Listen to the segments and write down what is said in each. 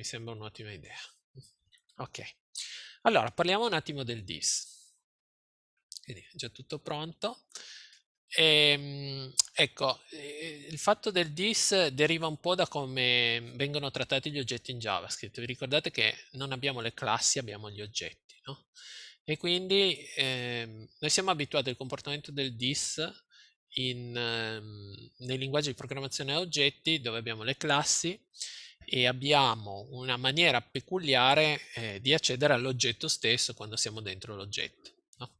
mi sembra un'ottima idea. Ok, allora parliamo un attimo del DIS. Quindi già tutto pronto. E, ehm, ecco, eh, il fatto del dis deriva un po' da come vengono trattati gli oggetti in JavaScript. Vi ricordate che non abbiamo le classi, abbiamo gli oggetti, no? E quindi eh, noi siamo abituati al comportamento del dis in, eh, nei linguaggi di programmazione a oggetti, dove abbiamo le classi e abbiamo una maniera peculiare eh, di accedere all'oggetto stesso quando siamo dentro l'oggetto. No?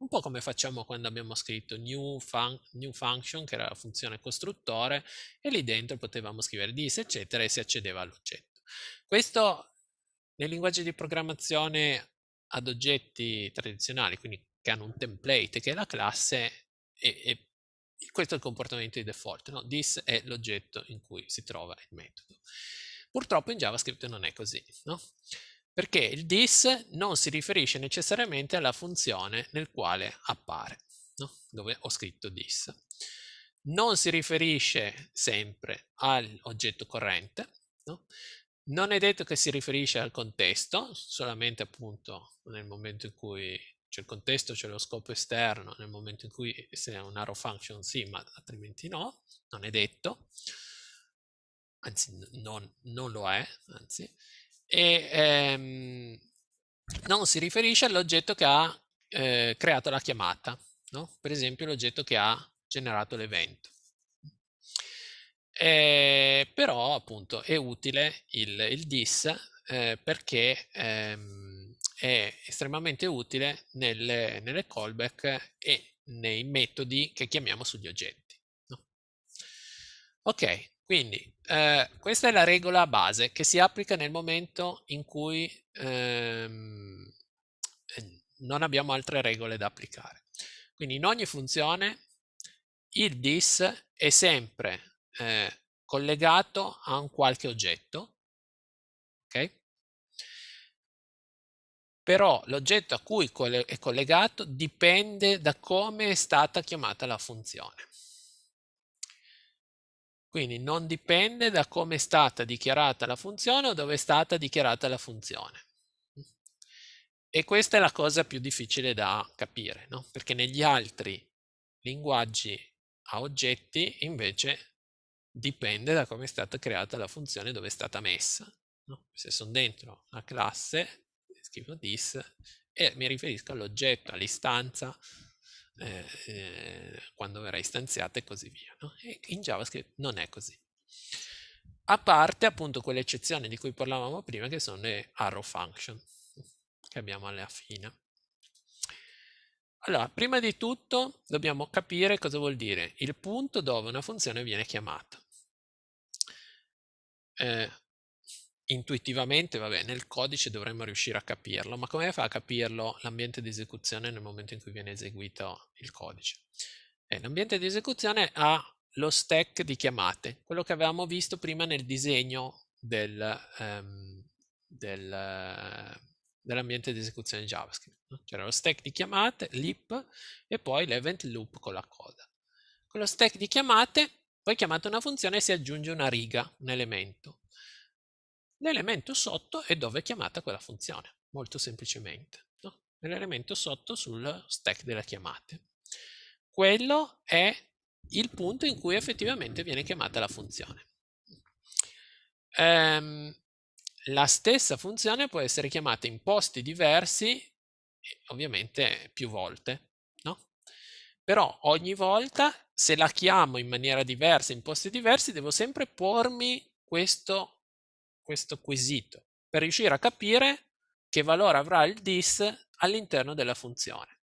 Un po' come facciamo quando abbiamo scritto new, fun new, function, che era la funzione costruttore, e lì dentro potevamo scrivere this, eccetera, e si accedeva all'oggetto. Questo nel linguaggio di programmazione ad oggetti tradizionali, quindi che hanno un template, che è la classe, e, e questo è il comportamento di default, no? this è l'oggetto in cui si trova il metodo. Purtroppo in JavaScript non è così, no? perché il this non si riferisce necessariamente alla funzione nel quale appare, no? dove ho scritto this. Non si riferisce sempre all'oggetto corrente, no? non è detto che si riferisce al contesto, solamente appunto nel momento in cui c'è il contesto, c'è lo scopo esterno, nel momento in cui se è una arrow function sì, ma altrimenti no, non è detto anzi non, non lo è, anzi, e ehm, non si riferisce all'oggetto che ha eh, creato la chiamata, no? per esempio l'oggetto che ha generato l'evento. Eh, però appunto è utile il, il dis eh, perché ehm, è estremamente utile nelle, nelle, callback e nei metodi che chiamiamo sugli oggetti. No? Ok, quindi eh, questa è la regola base che si applica nel momento in cui ehm, non abbiamo altre regole da applicare. Quindi in ogni funzione il dis è sempre eh, collegato a un qualche oggetto, ok? Però l'oggetto a cui è collegato dipende da come è stata chiamata la funzione. Quindi non dipende da come è stata dichiarata la funzione o dove è stata dichiarata la funzione. E questa è la cosa più difficile da capire, no? perché negli altri linguaggi a oggetti invece dipende da come è stata creata la funzione dove è stata messa. No? Se sono dentro una classe, scrivo this e mi riferisco all'oggetto, all'istanza, eh, eh, quando verrà istanziata e così via. No? E in JavaScript non è così. A parte appunto quelle eccezioni di cui parlavamo prima, che sono le arrow function che abbiamo alla fine. Allora, prima di tutto dobbiamo capire cosa vuol dire il punto dove una funzione viene chiamata. Eh, intuitivamente, vabbè, nel codice dovremmo riuscire a capirlo, ma come fa a capirlo l'ambiente di esecuzione nel momento in cui viene eseguito il codice? Eh, l'ambiente di esecuzione ha lo stack di chiamate, quello che avevamo visto prima nel disegno del, ehm, del, eh, dell'ambiente di esecuzione JavaScript. C'era lo stack di chiamate, l'ip e poi l'event loop con la coda. Con lo stack di chiamate, poi chiamata una funzione si aggiunge una riga, un elemento. L'elemento sotto è dove è chiamata quella funzione, molto semplicemente. No? L'elemento sotto sul stack della chiamata. Quello è il punto in cui effettivamente viene chiamata la funzione. Ehm, la stessa funzione può essere chiamata in posti diversi, ovviamente più volte, no? Però ogni volta, se la chiamo in maniera diversa, in posti diversi, devo sempre pormi questo questo quesito per riuscire a capire che valore avrà il dis all'interno della funzione.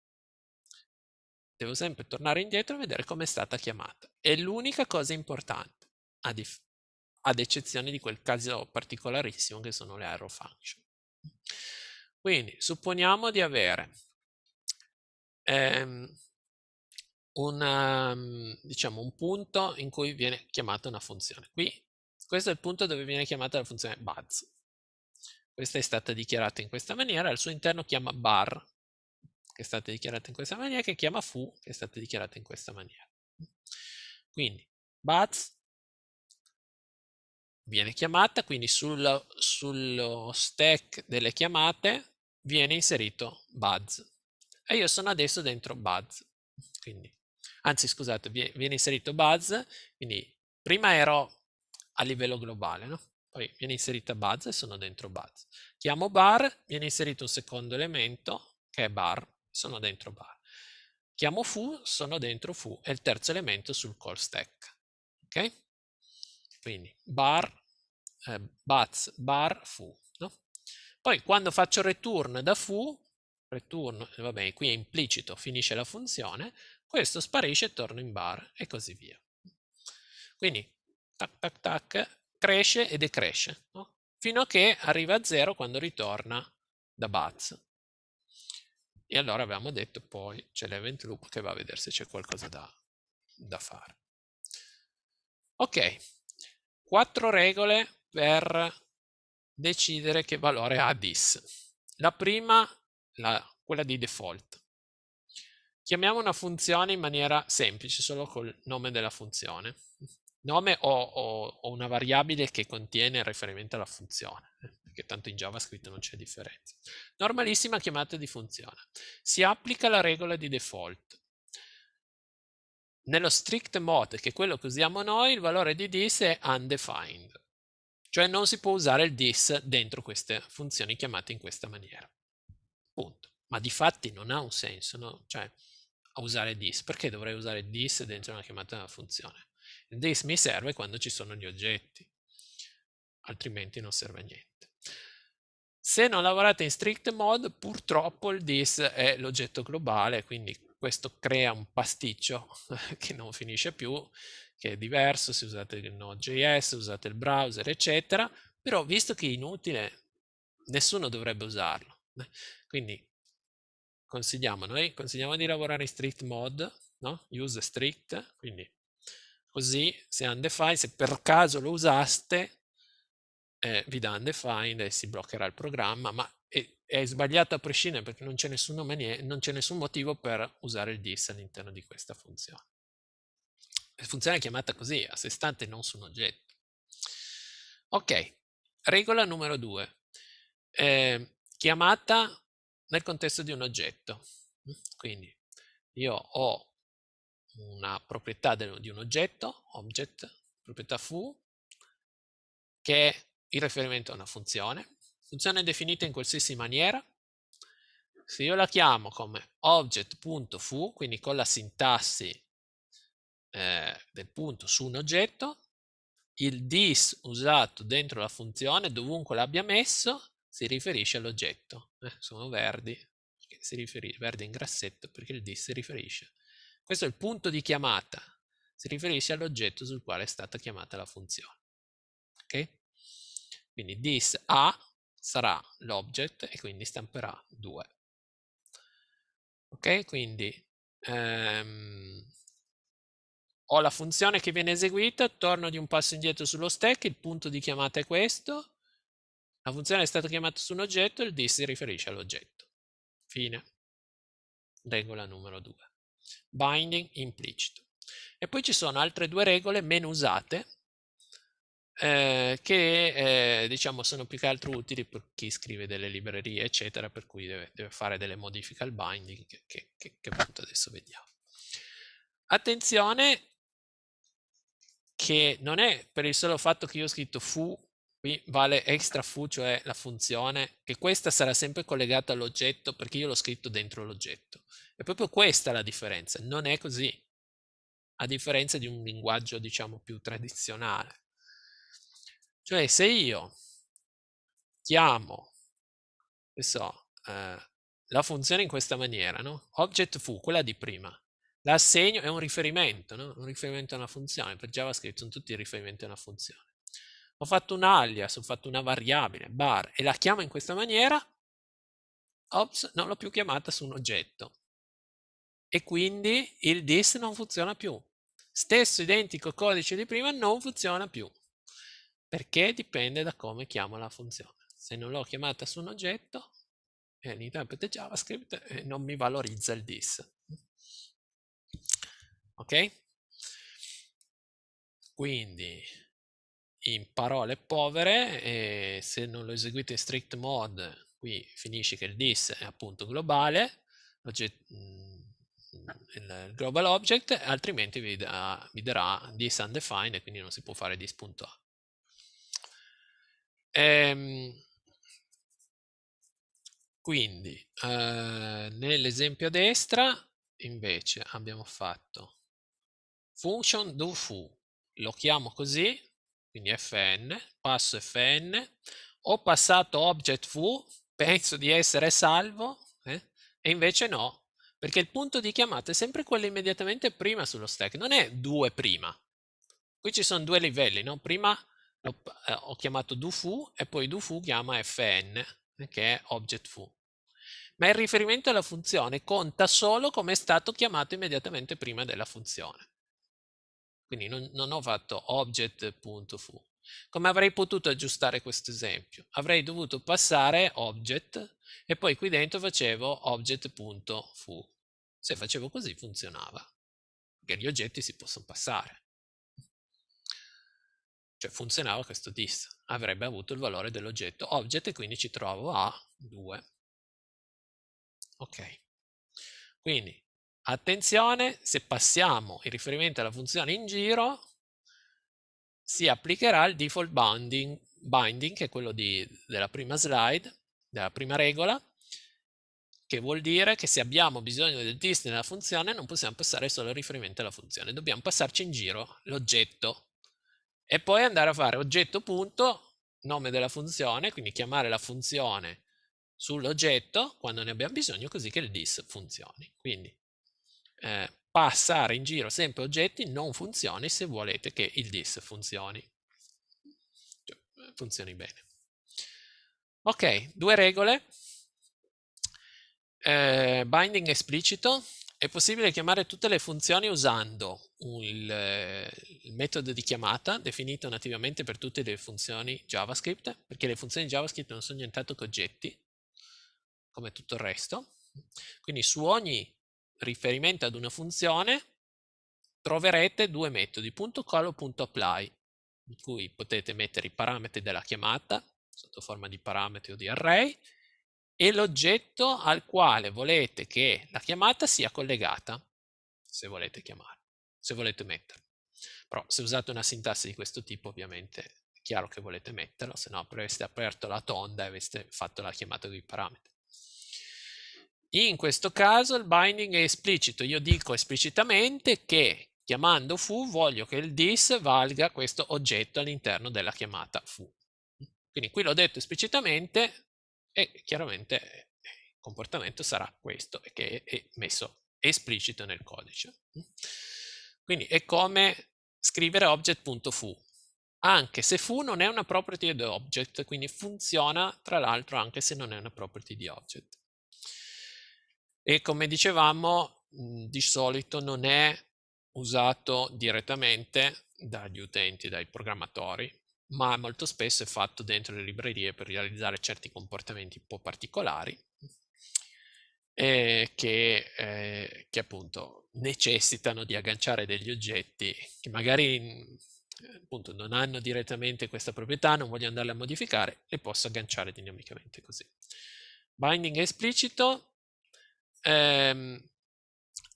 Devo sempre tornare indietro e vedere come è stata chiamata. È l'unica cosa importante, ad, ad eccezione di quel caso particolarissimo che sono le arrow function. Quindi supponiamo di avere ehm, una, diciamo, un punto in cui viene chiamata una funzione. Qui questo è il punto dove viene chiamata la funzione buzz. Questa è stata dichiarata in questa maniera, al suo interno chiama bar, che è stata dichiarata in questa maniera, che chiama fu, che è stata dichiarata in questa maniera. Quindi, buzz viene chiamata, quindi sullo, sullo stack delle chiamate viene inserito buzz. E io sono adesso dentro buzz. Quindi, anzi, scusate, viene inserito buzz, quindi prima ero a livello globale, no? Poi viene inserita buzz e sono dentro buzz. Chiamo bar, viene inserito un secondo elemento che è bar, sono dentro bar. Chiamo fu, sono dentro fu e il terzo elemento sul call stack. Ok? Quindi bar, eh, buzz, bar, fu. No? Poi quando faccio return da fu, return, eh, vabbè, qui è implicito, finisce la funzione, questo sparisce e torna in bar e così via. Quindi tac tac tac, cresce e decresce, no? fino a che arriva a zero quando ritorna da Buzz. E allora abbiamo detto poi c'è l'event loop che va a vedere se c'è qualcosa da, da fare. Ok, quattro regole per decidere che valore ha this. La prima, la, quella di default. Chiamiamo una funzione in maniera semplice, solo col nome della funzione nome o, o, o, una variabile che contiene il riferimento alla funzione, eh, perché tanto in JavaScript non c'è differenza. Normalissima chiamata di funzione. Si applica la regola di default. Nello strict mode, che è quello che usiamo noi, il valore di this è undefined, cioè non si può usare il this dentro queste funzioni chiamate in questa maniera. Punto. Ma di fatti non ha un senso, no? cioè, usare this. Perché dovrei usare this dentro una chiamata di una funzione? This mi serve quando ci sono gli oggetti, altrimenti non serve a niente. Se non lavorate in strict mode, purtroppo il this è l'oggetto globale, quindi questo crea un pasticcio che non finisce più, che è diverso se usate il Node.js, usate il browser, eccetera, però visto che è inutile, nessuno dovrebbe usarlo. Quindi consigliamo, noi consigliamo di lavorare in strict mode, no? use strict, quindi Così se undefined, se per caso lo usaste, eh, vi dà undefined e si bloccherà il programma, ma è, è sbagliato a prescindere perché non c'è, maniera, nessun motivo per usare il this all'interno di questa funzione. La funzione è chiamata così, a sé stante non su un oggetto. Ok, regola numero due, Eh, chiamata nel contesto di un oggetto. Quindi io ho una proprietà di un oggetto, object, proprietà foo, che è il riferimento a una funzione. Funzione definita in qualsiasi maniera. Se io la chiamo come object.foo, quindi con la sintassi eh, del punto su un oggetto, il dis usato dentro la funzione, dovunque l'abbia messo, si riferisce all'oggetto. Eh, sono verdi, si riferisce, verde in grassetto perché il dis si riferisce questo è il punto di chiamata, si riferisce all'oggetto sul quale è stata chiamata la funzione. Ok? Quindi this A sarà l'object e quindi stamperà 2. Ok? Quindi ehm, ho la funzione che viene eseguita, torno di un passo indietro sullo stack, il punto di chiamata è questo, la funzione è stata chiamata su un oggetto, e il this si riferisce all'oggetto. Fine. Regola numero 2 binding implicito. E poi ci sono altre due regole meno usate eh, che eh, diciamo sono più che altro utili per chi scrive delle librerie eccetera per cui deve, deve fare delle modifiche al binding che, che, che, che appunto adesso vediamo. Attenzione che non è per il solo fatto che io ho scritto fu qui vale extra fu, cioè la funzione, che questa sarà sempre collegata all'oggetto perché io l'ho scritto dentro l'oggetto. È proprio questa la differenza, non è così, a differenza di un linguaggio diciamo più tradizionale. Cioè se io chiamo, che so, eh, la funzione in questa maniera, no? object fu, quella di prima, l'assegno è un riferimento, no? un riferimento a una funzione, per JavaScript sono tutti riferimenti a una funzione. Ho fatto un alias, ho fatto una variabile, bar, e la chiamo in questa maniera, ops, non l'ho più chiamata su un oggetto e quindi il dist non funziona più. Stesso identico codice di prima non funziona più perché dipende da come chiamo la funzione. Se non l'ho chiamata su un oggetto, eh, l'interprete JavaScript eh, non mi valorizza il dis. Ok? Quindi in parole povere, eh, se non lo eseguite in strict mode, qui finisce che il dis è appunto globale, l'oggetto il global object, altrimenti vi, da, vi darà this undefined e quindi non si può fare this.a. Ehm, quindi eh, nell'esempio a destra invece abbiamo fatto function do fu, lo chiamo così, quindi fn, passo fn, ho passato object fu, penso di essere salvo eh? e invece no, perché il punto di chiamata è sempre quello immediatamente prima sullo stack, non è 2 prima. Qui ci sono due livelli, no? prima ho, eh, ho chiamato dofu e poi dofu chiama fn, eh, che è object foo. Ma il riferimento alla funzione conta solo come è stato chiamato immediatamente prima della funzione. Quindi non, non ho fatto object.foo. Come avrei potuto aggiustare questo esempio? Avrei dovuto passare object e poi qui dentro facevo object.fu. Se facevo così funzionava, perché gli oggetti si possono passare. Cioè funzionava questo dist, avrebbe avuto il valore dell'oggetto object e quindi ci trovo a 2. Ok, quindi attenzione se passiamo il riferimento alla funzione in giro si applicherà il default binding, binding che è quello di, della prima slide, della prima regola, che vuol dire che se abbiamo bisogno del dist nella funzione non possiamo passare solo il riferimento alla funzione, dobbiamo passarci in giro l'oggetto e poi andare a fare oggetto.nome della funzione, quindi chiamare la funzione sull'oggetto quando ne abbiamo bisogno così che il dist funzioni. Quindi eh, passare in giro sempre oggetti non funzioni se volete che il dis funzioni. Cioè, eh, funzioni bene. Ok, due regole. Eh, binding esplicito. È possibile chiamare tutte le funzioni usando un, il, eh, il metodo di chiamata definito nativamente per tutte le funzioni JavaScript, perché le funzioni JavaScript non sono nient'altro che oggetti, come tutto il resto. Quindi su ogni riferimento ad una funzione troverete due metodi, .call o .apply, in cui potete mettere i parametri della chiamata sotto forma di parametri o di array e l'oggetto al quale volete che la chiamata sia collegata, se volete chiamare, se volete metterlo. Però se usate una sintassi di questo tipo ovviamente è chiaro che volete metterlo, se no avreste aperto la tonda e avreste fatto la chiamata dei parametri. In questo caso il binding è esplicito, io dico esplicitamente che chiamando foo voglio che il dis valga questo oggetto all'interno della chiamata foo. Quindi qui l'ho detto esplicitamente e chiaramente il comportamento sarà questo che è messo esplicito nel codice. Quindi è come scrivere object.foo, anche se foo non è una property di object, quindi funziona tra l'altro anche se non è una property di object e come dicevamo mhmm, di solito non è usato direttamente dagli utenti, dai programmatori, ma molto spesso è fatto dentro le librerie per realizzare certi comportamenti un po' particolari eh, che, eh, che, appunto necessitano di agganciare degli oggetti che magari eh, appunto non hanno direttamente questa proprietà, non voglio andarla a modificare, le posso agganciare dinamicamente così. Binding esplicito Ehm,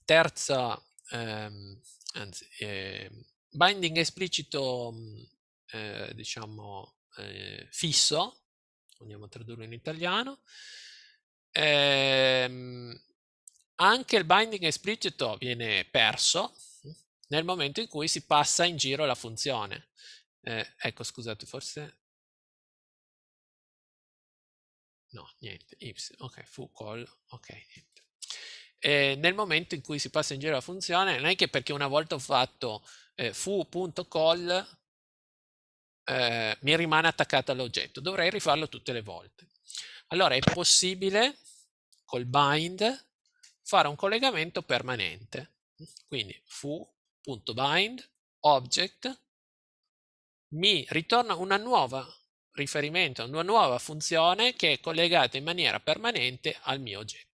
terza, ehm, anzi, eh, binding esplicito, mm, eh, diciamo, eh, fisso, andiamo a tradurlo in italiano. Ehm, anche il binding esplicito viene perso mm, nel momento in cui si passa in giro la funzione. Eh, ecco, scusate, forse... No, niente, y ok, full call, ok, niente. E nel momento in cui si passa in giro la funzione, non è che perché una volta ho fatto eh, foo.call eh, mi rimane attaccata all'oggetto, dovrei rifarlo tutte le volte. Allora è possibile col bind fare un collegamento permanente. Quindi foo.bind object mi ritorna una nuova riferimento, una nuova funzione che è collegata in maniera permanente al mio oggetto.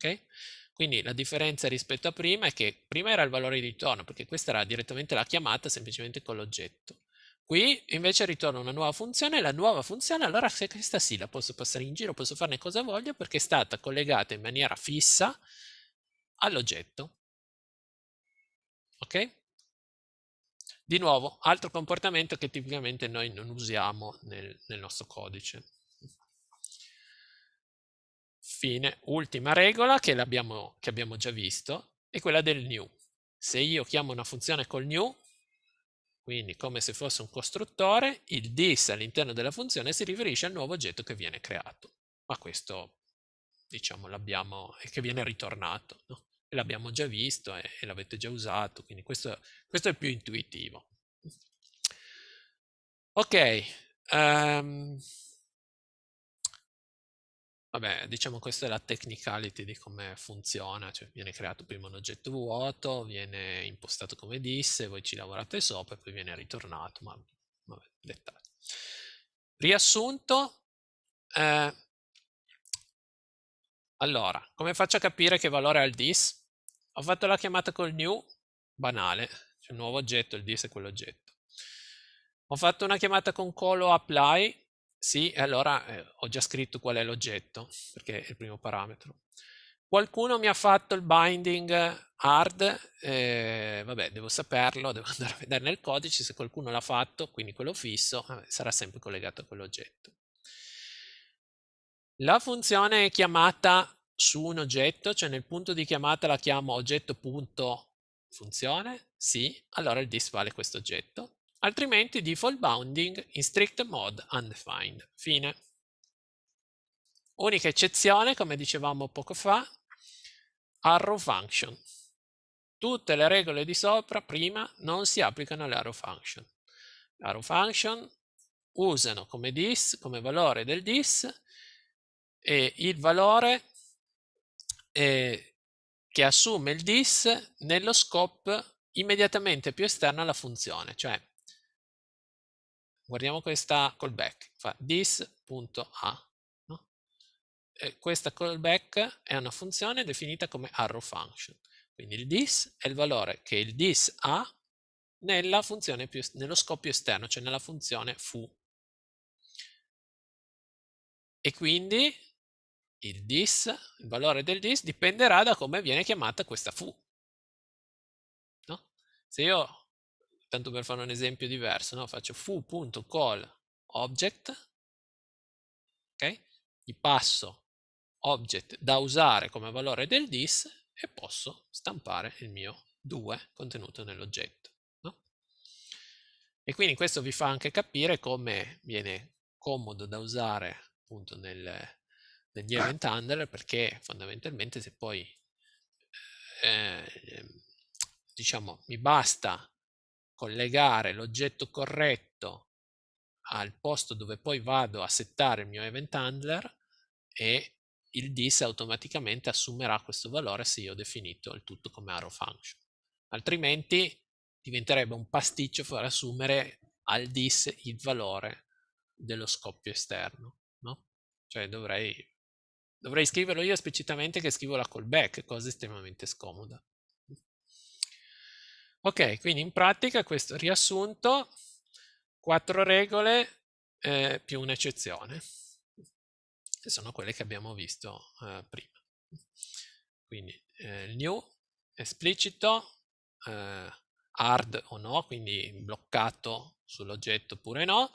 Okay? Quindi la differenza rispetto a prima è che prima era il valore di ritorno, perché questa era direttamente la chiamata semplicemente con l'oggetto. Qui invece ritorno una nuova funzione, la nuova funzione allora se questa sì la posso passare in giro, posso farne cosa voglio perché è stata collegata in maniera fissa all'oggetto. Ok? Di nuovo, altro comportamento che tipicamente noi non usiamo nel, nel nostro codice. Fine. Ultima regola che, abbiamo, che abbiamo già visto è quella del new. Se io chiamo una funzione col new, quindi come se fosse un costruttore, il this all'interno della funzione si riferisce al nuovo oggetto che viene creato. Ma questo, diciamo, l'abbiamo, è che viene ritornato. No? L'abbiamo già visto e, e l'avete già usato, quindi questo, questo è più intuitivo. Ok, um, Vabbè, diciamo questa è la technicality di come funziona, cioè viene creato prima un oggetto vuoto, viene impostato come disse, voi ci lavorate sopra e poi viene ritornato, ma vabbè, dettagli. Riassunto, eh, allora, come faccio a capire che valore ha il dis? Ho fatto la chiamata col new, banale, cioè un nuovo oggetto, il dis è quell'oggetto. Ho fatto una chiamata con colo apply, sì, allora eh, ho già scritto qual è l'oggetto, perché è il primo parametro. Qualcuno mi ha fatto il binding hard, eh, vabbè, devo saperlo, devo andare a vedere nel codice, se qualcuno l'ha fatto, quindi quello fisso vabbè, sarà sempre collegato a quell'oggetto. La funzione è chiamata su un oggetto, cioè nel punto di chiamata la chiamo oggetto.funzione, sì, allora il disk vale questo oggetto altrimenti default bounding in strict mode undefined. Fine. Unica eccezione, come dicevamo poco fa, arrow function. Tutte le regole di sopra prima non si applicano alle arrow function. Le arrow function usano come dis, come valore del dis, e il valore eh, che assume il dis nello scope immediatamente più esterno alla funzione, cioè Guardiamo questa callback, fa this.a. No? Questa callback è una funzione definita come arrow function. Quindi il this è il valore che il this ha nella funzione più, nello scoppio esterno, cioè nella funzione foo. E quindi il this, il valore del this, dipenderà da come viene chiamata questa foo. No? Se io tanto per fare un esempio diverso, no? faccio foo.call object, okay? gli passo object da usare come valore del dis e posso stampare il mio 2 contenuto nell'oggetto. No? E quindi questo vi fa anche capire come viene comodo da usare appunto nel, negli event handler perché fondamentalmente se poi eh, ehm, diciamo mi basta collegare l'oggetto corretto al posto dove poi vado a settare il mio event handler e il dis automaticamente assumerà questo valore se io ho definito il tutto come arrow function. Altrimenti diventerebbe un pasticcio far assumere al dis il valore dello scoppio esterno, no? Cioè dovrei, dovrei scriverlo io esplicitamente che scrivo la callback, cosa estremamente scomoda. Ok, quindi in pratica questo riassunto, quattro regole eh, più un'eccezione, che sono quelle che abbiamo visto eh, prima. Quindi eh, new, esplicito, eh, hard o no, quindi bloccato sull'oggetto oppure no,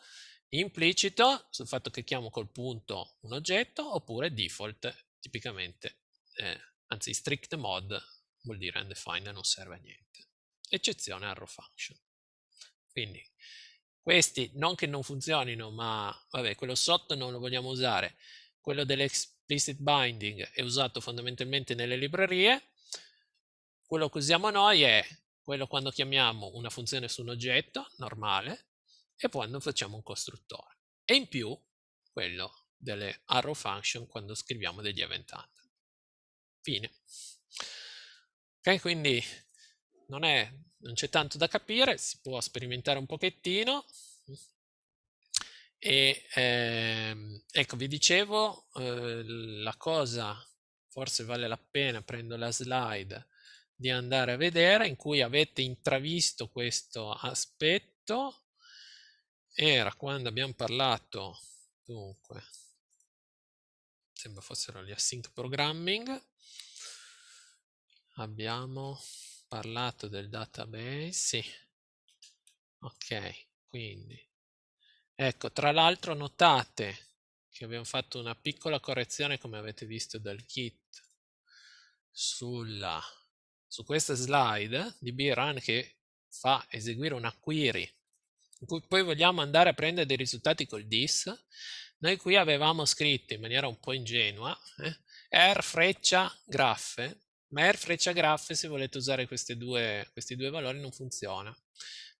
implicito sul fatto che chiamo col punto un oggetto, oppure default, tipicamente, eh, anzi strict mode, vuol dire undefined, non serve a niente eccezione arrow function. Quindi questi non che non funzionino, ma vabbè, quello sotto non lo vogliamo usare. Quello dell'explicit binding è usato fondamentalmente nelle librerie. Quello che usiamo noi è quello quando chiamiamo una funzione su un oggetto normale e quando facciamo un costruttore. E in più quello delle arrow function quando scriviamo degli event handler. Fine. Ok, quindi non, è, non c'è tanto da capire, si può sperimentare un pochettino. E ehm, ecco, vi dicevo, eh, la cosa forse vale la pena, prendo la slide, di andare a vedere, in cui avete intravisto questo aspetto, era quando abbiamo parlato, dunque, sembra fossero gli async programming, abbiamo parlato del database, sì. Ok, quindi. Ecco, tra l'altro notate che abbiamo fatto una piccola correzione, come avete visto dal kit, sulla, su questa slide di brun che fa eseguire una query in cui poi vogliamo andare a prendere dei risultati col dis. Noi qui avevamo scritto in maniera un po' ingenua eh, R freccia graffe ma air freccia graffe se volete usare due, questi due valori non funziona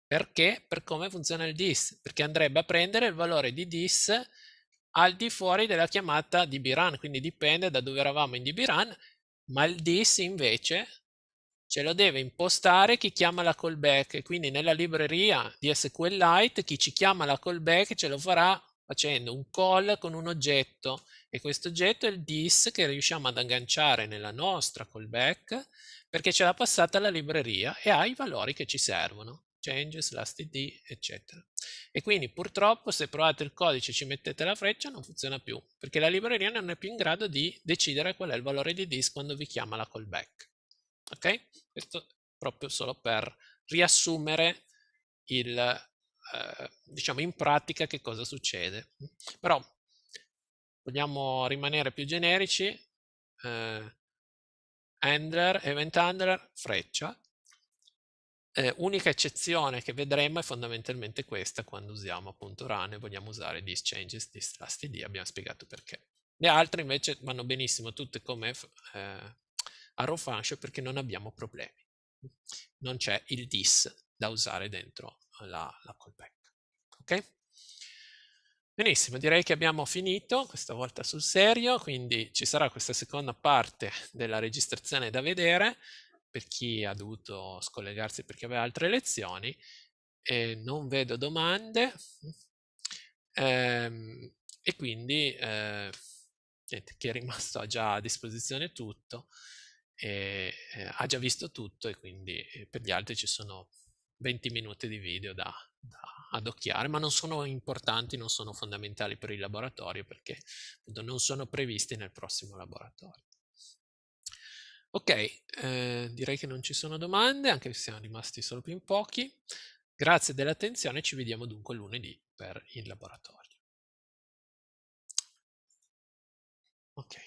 perché? per come funziona il dis perché andrebbe a prendere il valore di dis al di fuori della chiamata di dbrun quindi dipende da dove eravamo in dbrun ma il dis invece ce lo deve impostare chi chiama la callback quindi nella libreria di SQLite chi ci chiama la callback ce lo farà facendo un call con un oggetto e questo oggetto è il dis che riusciamo ad agganciare nella nostra callback perché ce l'ha passata la libreria e ha i valori che ci servono, changes, last id, eccetera. E quindi purtroppo se provate il codice e ci mettete la freccia non funziona più, perché la libreria non è più in grado di decidere qual è il valore di dis quando vi chiama la callback. Ok? Questo proprio solo per riassumere il, eh, diciamo in pratica che cosa succede. Però vogliamo rimanere più generici, eh, handler, event handler, freccia. Eh, unica eccezione che vedremo è fondamentalmente questa quando usiamo appunto run e vogliamo usare this changes, this last id, abbiamo spiegato perché. Le altre invece vanno benissimo tutte come eh, arrow function perché non abbiamo problemi. Non c'è il this da usare dentro la, la callback. Ok? Benissimo, direi che abbiamo finito, questa volta sul serio, quindi ci sarà questa seconda parte della registrazione da vedere per chi ha dovuto scollegarsi perché aveva altre lezioni. E non vedo domande ehm, e quindi eh, niente, chi è rimasto ha già a disposizione tutto, e, eh, ha già visto tutto e quindi eh, per gli altri ci sono 20 minuti di video da, da adocchiare, ma non sono importanti, non sono fondamentali per il laboratorio perché appunto, non sono previsti nel prossimo laboratorio. Ok, eh, direi che non ci sono domande, anche se siamo rimasti solo più in pochi. Grazie dell'attenzione, ci vediamo dunque lunedì per il laboratorio. Ok.